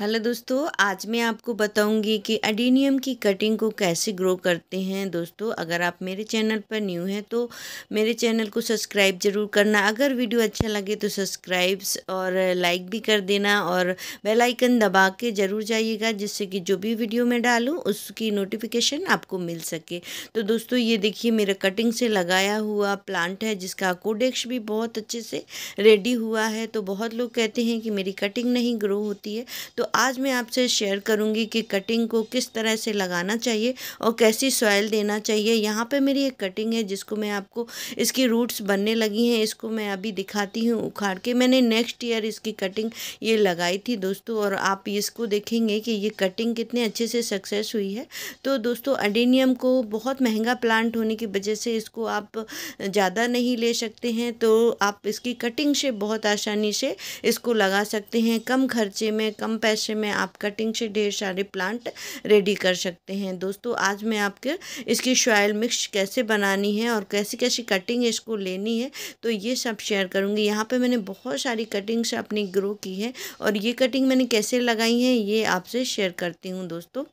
hello दोस्तों आज मैं आपको बताऊंगी कि एडीनियम की कटिंग को कैसे ग्रो करते हैं दोस्तों अगर आप मेरे चैनल पर न्यू हैं तो मेरे चैनल को सब्सक्राइब जरूर करना अगर वीडियो अच्छा लगे तो सब्सक्राइब्स और लाइक भी कर देना और बेल आइकन दबा के ज़रूर जाइएगा जिससे कि जो भी वीडियो मैं डालूँ उसकी नोटिफिकेशन आपको मिल सके तो दोस्तों ये देखिए मेरा कटिंग से लगाया हुआ प्लांट है जिसका कोडेक्स भी बहुत अच्छे से रेडी हुआ है तो बहुत लोग कहते हैं कि मेरी कटिंग नहीं ग्रो होती है तो तो आज मैं आपसे शेयर करूँगी कि कटिंग को किस तरह से लगाना चाहिए और कैसी सॉयल देना चाहिए यहाँ पे मेरी एक कटिंग है जिसको मैं आपको इसकी रूट्स बनने लगी हैं इसको मैं अभी दिखाती हूँ उखाड़ के मैंने नेक्स्ट ईयर इसकी कटिंग ये लगाई थी दोस्तों और आप इसको देखेंगे कि ये कटिंग कितने अच्छे से सक्सेस हुई है तो दोस्तों अडेनियम को बहुत महंगा प्लांट होने की वजह से इसको आप ज़्यादा नहीं ले सकते हैं तो आप इसकी कटिंग से बहुत आसानी से इसको लगा सकते हैं कम खर्चे में कम पैसे ऐसे में आप कटिंग से ढेर सारे प्लांट रेडी कर सकते हैं दोस्तों आज मैं आपके इसकी शॉयल मिक्स कैसे बनानी है और कैसी कैसी कटिंग इसको लेनी है तो ये सब शेयर करूँगी यहाँ पर मैंने बहुत सारी कटिंग्स अपनी ग्रो की है और ये कटिंग मैंने कैसे लगाई है ये आपसे शेयर करती हूँ दोस्तों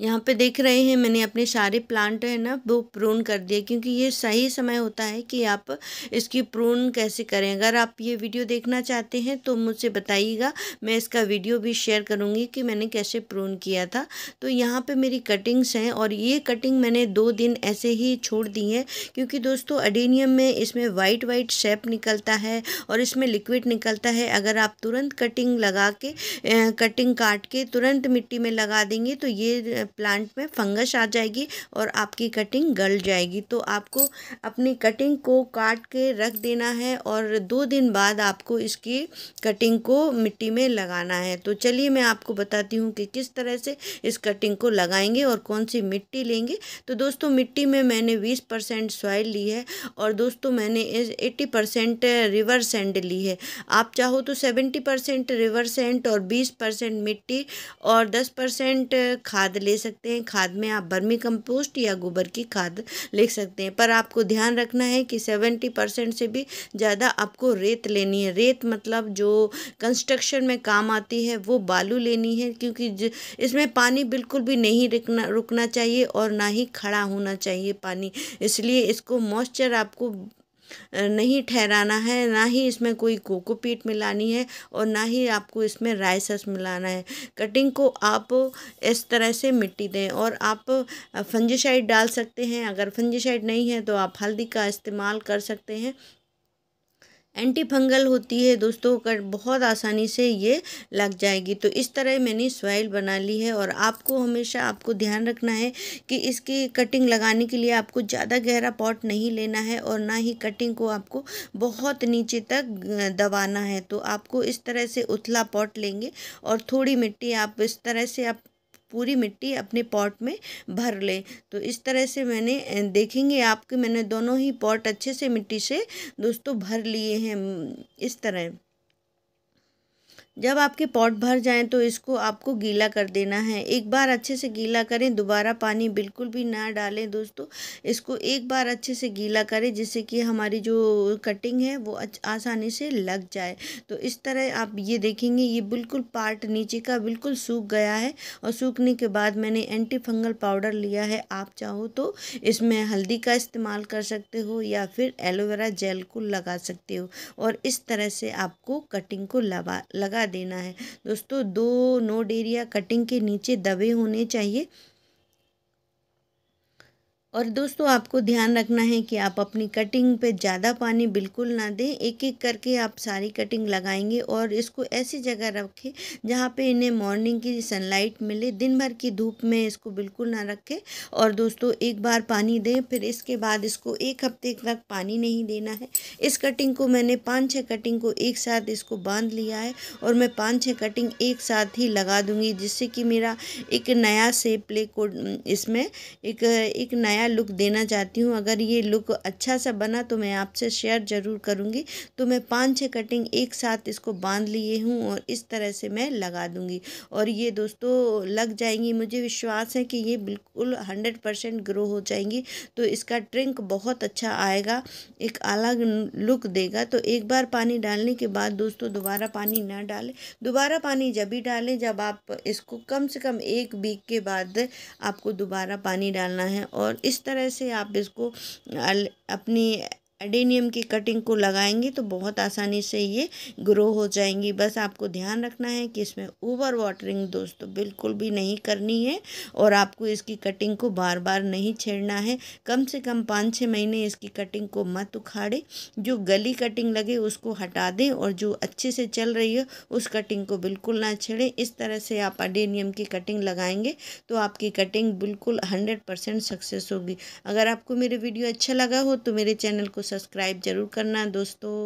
यहाँ पे देख रहे हैं मैंने अपने सारे प्लांट है ना वो प्रून कर दिए क्योंकि ये सही समय होता है कि आप इसकी प्रून कैसे करें अगर आप ये वीडियो देखना चाहते हैं तो मुझसे बताइएगा मैं इसका वीडियो भी शेयर करूँगी कि मैंने कैसे प्रून किया था तो यहाँ पर मेरी कटिंग्स हैं और ये कटिंग मैंने दो दिन ऐसे ही छोड़ दी है क्योंकि दोस्तों अडेनियम में इसमें वाइट वाइट शेप निकलता है और इसमें लिक्विड निकलता है अगर आप तुरंत कटिंग लगा के कटिंग काट के तुरंत मिट्टी में लगा देंगे तो ये प्लांट में फंगस आ जाएगी और आपकी कटिंग गल जाएगी तो आपको अपनी कटिंग को काट के रख देना है और दो दिन बाद आपको इसकी कटिंग को मिट्टी में लगाना है तो चलिए मैं आपको बताती हूँ कि किस तरह से इस कटिंग को लगाएंगे और कौन सी मिट्टी लेंगे तो दोस्तों मिट्टी में मैंने बीस परसेंट सॉइल ली है और दोस्तों मैंने एट्टी परसेंट रिवर सेंड ली है आप चाहो तो सेवेंटी परसेंट रिवर सेंट और बीस परसेंट मिट्टी और दस परसेंट खाद ले सकते हैं खाद में आप बर्मी कंपोस्ट या गोबर की खाद ले सकते हैं पर आपको ध्यान रखना है कि सेवेंटी परसेंट से भी ज़्यादा आपको रेत लेनी है रेत मतलब जो कंस्ट्रक्शन में काम आती है वो बालू लेनी है क्योंकि इसमें पानी बिल्कुल भी नहीं रुकना रुकना चाहिए और ना ही खड़ा होना चाहिए पानी इसलिए इसको मॉइस्चर आपको नहीं ठहराना है ना ही इसमें कोई कोकोपीट मिलानी है और ना ही आपको इसमें राय सस मिलाना है कटिंग को आप इस तरह से मिट्टी दें और आप फंजिशाइड डाल सकते हैं अगर फंजिशाइड नहीं है तो आप हल्दी का इस्तेमाल कर सकते हैं एंटी फंगल होती है दोस्तों कर बहुत आसानी से ये लग जाएगी तो इस तरह मैंने सॉइल बना ली है और आपको हमेशा आपको ध्यान रखना है कि इसकी कटिंग लगाने के लिए आपको ज़्यादा गहरा पॉट नहीं लेना है और ना ही कटिंग को आपको बहुत नीचे तक दबाना है तो आपको इस तरह से उथला पॉट लेंगे और थोड़ी मिट्टी आप इस तरह से आप पूरी मिट्टी अपने पॉट में भर लें तो इस तरह से मैंने देखेंगे आपके मैंने दोनों ही पॉट अच्छे से मिट्टी से दोस्तों भर लिए हैं इस तरह जब आपके पॉट भर जाएं तो इसको आपको गीला कर देना है एक बार अच्छे से गीला करें दोबारा पानी बिल्कुल भी ना डालें दोस्तों इसको एक बार अच्छे से गीला करें जिससे कि हमारी जो कटिंग है वो आसानी से लग जाए तो इस तरह आप ये देखेंगे ये बिल्कुल पार्ट नीचे का बिल्कुल सूख गया है और सूखने के बाद मैंने एंटी फंगल पाउडर लिया है आप चाहो तो इसमें हल्दी का इस्तेमाल कर सकते हो या फिर एलोवेरा जेल को लगा सकते हो और इस तरह से आपको कटिंग को लगा लगा देना है दोस्तों दो नोड एरिया कटिंग के नीचे दबे होने चाहिए और दोस्तों आपको ध्यान रखना है कि आप अपनी कटिंग पे ज़्यादा पानी बिल्कुल ना दें एक एक करके आप सारी कटिंग लगाएंगे और इसको ऐसी जगह रखें जहाँ पे इन्हें मॉर्निंग की सनलाइट मिले दिन भर की धूप में इसको बिल्कुल ना रखें और दोस्तों एक बार पानी दें फिर इसके बाद इसको एक हफ्ते तक पानी नहीं देना है इस कटिंग को मैंने पाँच छः कटिंग को एक साथ इसको बांध लिया है और मैं पाँच छः कटिंग एक साथ ही लगा दूँगी जिससे कि मेरा एक नया सेप ले कोड इसमें एक एक नया नया लुक देना चाहती हूँ अगर ये लुक अच्छा सा बना तो मैं आपसे शेयर ज़रूर करूँगी तो मैं पाँच छः कटिंग एक साथ इसको बांध लिए हूँ और इस तरह से मैं लगा दूँगी और ये दोस्तों लग जाएंगी मुझे विश्वास है कि ये बिल्कुल हंड्रेड परसेंट ग्रो हो जाएंगी तो इसका ट्रिंक बहुत अच्छा आएगा एक अलग लुक देगा तो एक बार पानी डालने के बाद दोस्तों दोबारा पानी ना डालें दोबारा पानी जब भी डालें जब आप इसको कम से कम एक वीक के बाद आपको दोबारा पानी डालना है और इस तरह से आप इसको अपनी एडेनियम की कटिंग को लगाएंगे तो बहुत आसानी से ये ग्रो हो जाएंगी बस आपको ध्यान रखना है कि इसमें ओवर वाटरिंग दोस्तों बिल्कुल भी नहीं करनी है और आपको इसकी कटिंग को बार बार नहीं छेड़ना है कम से कम पाँच छः महीने इसकी कटिंग को मत उखाड़े जो गली कटिंग लगे उसको हटा दें और जो अच्छे से चल रही है उस कटिंग को बिल्कुल ना छेड़ें इस तरह से आप अडेनियम की कटिंग लगाएंगे तो आपकी कटिंग बिल्कुल हंड्रेड सक्सेस होगी अगर आपको मेरे वीडियो अच्छा लगा हो तो मेरे चैनल को सब्सक्राइब ज़रूर करना दोस्तों